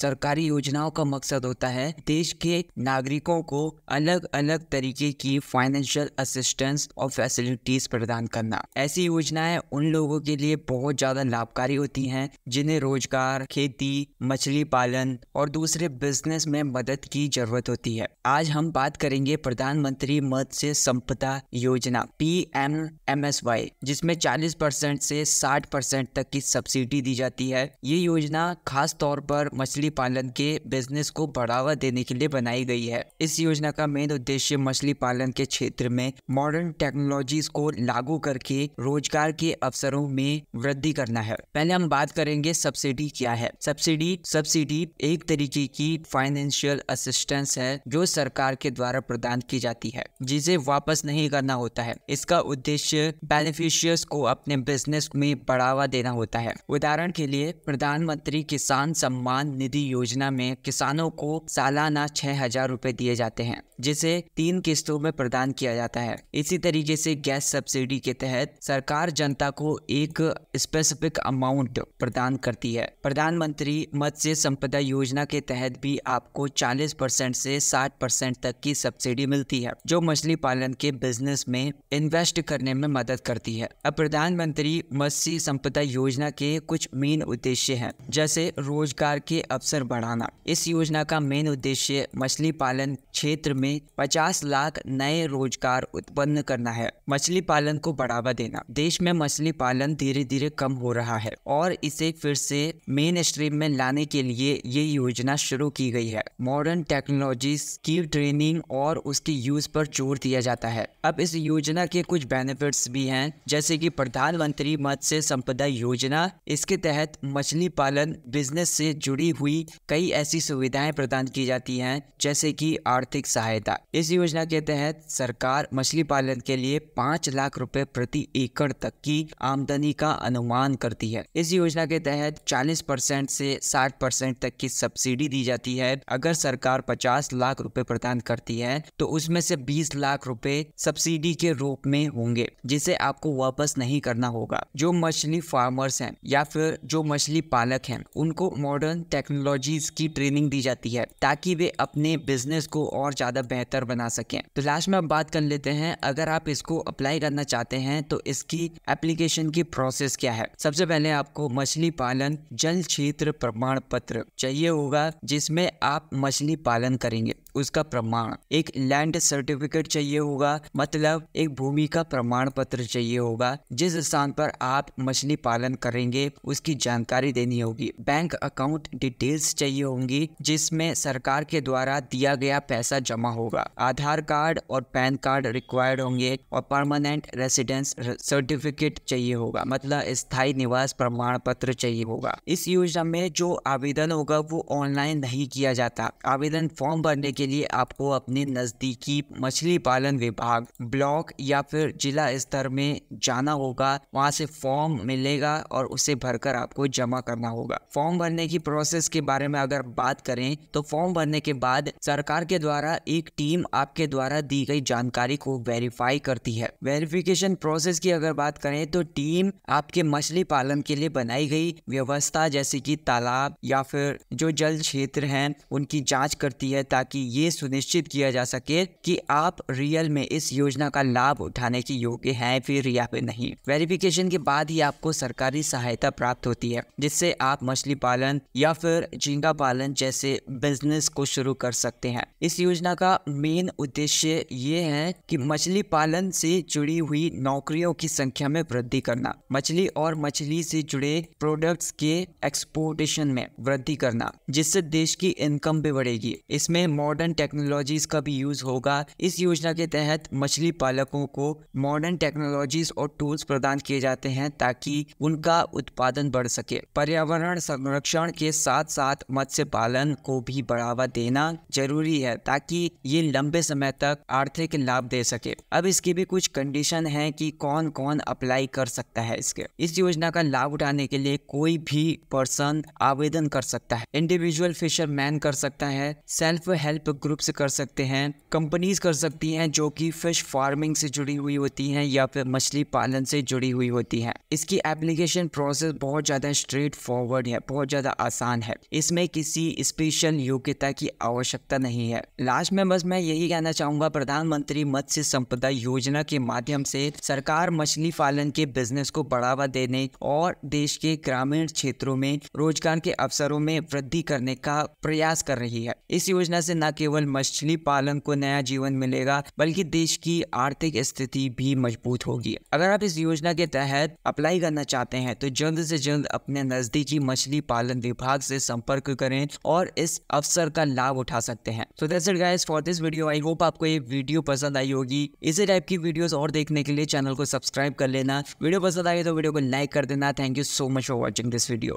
सरकारी योजनाओं का मकसद होता है देश के नागरिकों को अलग अलग तरीके की फाइनेंशियल असिस्टेंस और फैसिलिटीज प्रदान करना ऐसी योजनाएं उन लोगों के लिए बहुत ज्यादा लाभकारी होती हैं जिन्हें रोजगार खेती मछली पालन और दूसरे बिजनेस में मदद की जरूरत होती है आज हम बात करेंगे प्रधानमंत्री Matsya Sampada Yojana P M M S Y जिसमे चालीस परसेंट से साठ परसेंट तक की सब्सिडी दी जाती है ये योजना खास तौर पर मछली मछली पालन के बिजनेस को बढ़ावा देने के लिए बनाई गई है इस योजना का मेन उद्देश्य मछली पालन के क्षेत्र में मॉडर्न टेक्नोलॉजीज को लागू करके रोजगार के अवसरों में वृद्धि करना है पहले हम बात करेंगे सब्सिडी क्या है सब्सिडी सब्सिडी एक तरीके की फाइनेंशियल असिस्टेंस है जो सरकार के द्वारा प्रदान की जाती है जिसे वापस नहीं करना होता है इसका उद्देश्य बेनिफिशियर्स को अपने बिजनेस में बढ़ावा देना होता है उदाहरण के लिए प्रधानमंत्री किसान सम्मान निधि निधि योजना में किसानों को सालाना छह हजार रूपए दिए जाते हैं जिसे तीन किस्तों में प्रदान किया जाता है इसी तरीके से गैस सब्सिडी के तहत सरकार जनता को एक स्पेसिफिक अमाउंट प्रदान करती है प्रधानमंत्री मत्स्य संपदा योजना के तहत भी आपको चालीस परसेंट से साठ परसेंट तक की सब्सिडी मिलती है जो मछली पालन के बिजनेस में इन्वेस्ट करने में मदद करती है अब प्रधानमंत्री मत्स्य संपदा योजना के कुछ मेन उद्देश्य हैं जैसे रोजगार के अवसर बढ़ाना इस योजना का मेन उद्देश्य मछली पालन क्षेत्र में 50 लाख नए रोजगार उत्पन्न करना है मछली पालन को बढ़ावा देना देश में मछली पालन धीरे धीरे कम हो रहा है और इसे फिर से मेन स्ट्रीम में लाने के लिए ये योजना शुरू की गई है मॉडर्न टेक्नोलॉजी की ट्रेनिंग और उसकी यूज पर जोर दिया जाता है अब इस योजना के कुछ बेनिफिट्स भी हैं जैसे कि प्रधानमंत्री मत्स्य संपदा योजना इसके तहत मछली पालन बिजनेस से जुड़ी हुई कई ऐसी सुविधाएं प्रदान की जाती हैं जैसे कि आर्थिक आर्थिक सहायता इस योजना के तहत सरकार मछली पालन के लिए पाँच लाख रुपए प्रति एकड़ तक की आमदनी का अनुमान करती है इस योजना के तहत 40 परसेंट से 60 परसेंट तक की सब्सिडी दी जाती है अगर सरकार 50 लाख रुपए प्रदान करती है तो उसमें से 20 लाख रुपए सब्सिडी के रूप में होंगे जिसे आपको वापस नहीं करना होगा जो मछली फार्मर्स हैं या फिर जो मछली पालक हैं उनको मॉडर्न टेक्नोलॉजीज की ट्रेनिंग दी जाती है ताकि वे अपने बिजनेस को और ज़्यादा बेहतर बना सकें तो लास्ट में अब बात कर लेते हैं अगर आप इसको अप्लाई करना चाहते हैं तो इसकी एप्लीकेशन की प्रोसेस क्या है सबसे पहले आपको मछली पालन जल क्षेत्र प्रमाण पत्र चाहिए होगा जिसमें आप मछली पालन करेंगे उसका प्रमाण एक लैंड सर्टिफिकेट चाहिए होगा मतलब एक भूमि का प्रमाण पत्र चाहिए होगा जिस स्थान पर आप मछली पालन करेंगे उसकी जानकारी देनी होगी बैंक अकाउंट डिटेल्स चाहिए होंगी जिसमें सरकार के द्वारा दिया गया पैसा जमा होगा आधार कार्ड और पैन कार्ड रिक्वायर्ड होंगे और परमानेंट रेसिडेंस सर्टिफिकेट चाहिए होगा मतलब स्थायी निवास प्रमाण पत्र चाहिए होगा इस योजना में जो आवेदन होगा वो ऑनलाइन नहीं किया जाता आवेदन फॉर्म भरने के लिए आपको अपने नज़दीकी मछली पालन विभाग ब्लॉक या फिर जिला स्तर में जाना होगा वहाँ से फॉर्म मिलेगा और उसे भरकर आपको जमा करना होगा फॉर्म भरने की प्रोसेस के बारे में अगर बात करें तो फॉर्म भरने के बाद सरकार के द्वारा एक टीम आपके द्वारा दी गई जानकारी को वेरीफाई करती है वेरिफिकेशन प्रोसेस की अगर बात करें तो टीम आपके मछली पालन के लिए बनाई गई व्यवस्था जैसे कि तालाब या फिर जो जल क्षेत्र हैं उनकी जांच करती है ताकि ये सुनिश्चित किया जा सके कि आप रियल में इस योजना का लाभ उठाने के योग्य हैं फिर या फिर नहीं वेरिफिकेशन के बाद ही आपको सरकारी सहायता प्राप्त होती है जिससे आप मछली पालन या फिर झींगा पालन जैसे बिजनेस को शुरू कर सकते हैं इस योजना का मेन उद्देश्य ये है कि मछली पालन से जुड़ी हुई नौकरियों की संख्या में वृद्धि करना मछली और मछली से जुड़े प्रोडक्ट्स के एक्सपोर्टेशन में वृद्धि करना जिससे देश की इनकम भी बढ़ेगी इसमें मॉडल मॉडर्न टेक्नोलॉजीज का भी यूज होगा इस योजना के तहत मछली पालकों को मॉडर्न टेक्नोलॉजीज और टूल्स प्रदान किए जाते हैं ताकि उनका उत्पादन बढ़ सके पर्यावरण संरक्षण के साथ साथ मत्स्य पालन को भी बढ़ावा देना जरूरी है ताकि ये लंबे समय तक आर्थिक लाभ दे सके अब इसकी भी कुछ कंडीशन है कि कौन कौन अप्लाई कर सकता है इसके इस योजना का लाभ उठाने के लिए कोई भी पर्सन आवेदन कर सकता है इंडिविजुअल फिशरमैन कर सकता है सेल्फ हेल्प ग्रुप तो ग्रुप्स कर सकते हैं कंपनीज कर सकती हैं जो कि फिश फार्मिंग से जुड़ी हुई होती हैं या फिर मछली पालन से जुड़ी हुई होती हैं इसकी एप्लीकेशन प्रोसेस बहुत ज़्यादा स्ट्रेट फॉरवर्ड है बहुत ज़्यादा आसान है इसमें किसी स्पेशल योग्यता की आवश्यकता नहीं है लास्ट में बस मैं यही कहना चाहूँगा प्रधानमंत्री मत्स्य संपदा योजना के माध्यम से सरकार मछली पालन के बिजनेस को बढ़ावा देने और देश के ग्रामीण क्षेत्रों में रोजगार के अवसरों में वृद्धि करने का प्रयास कर रही है इस योजना से न केवल मछली पालन को नया जीवन मिलेगा बल्कि देश की आर्थिक स्थिति भी मजबूत होगी अगर आप इस योजना के तहत अप्लाई करना चाहते हैं तो जल्द से जल्द अपने नजदीकी मछली पालन विभाग से संपर्क करें और इस अवसर का लाभ उठा सकते हैं तो that's guys for this video I hope आपको ये वीडियो पसंद आई होगी इसी टाइप की वीडियोस और देखने के लिए चैनल को सब्सक्राइब कर लेना वीडियो पसंद आई तो वीडियो को लाइक कर देना thank you so much for watching this video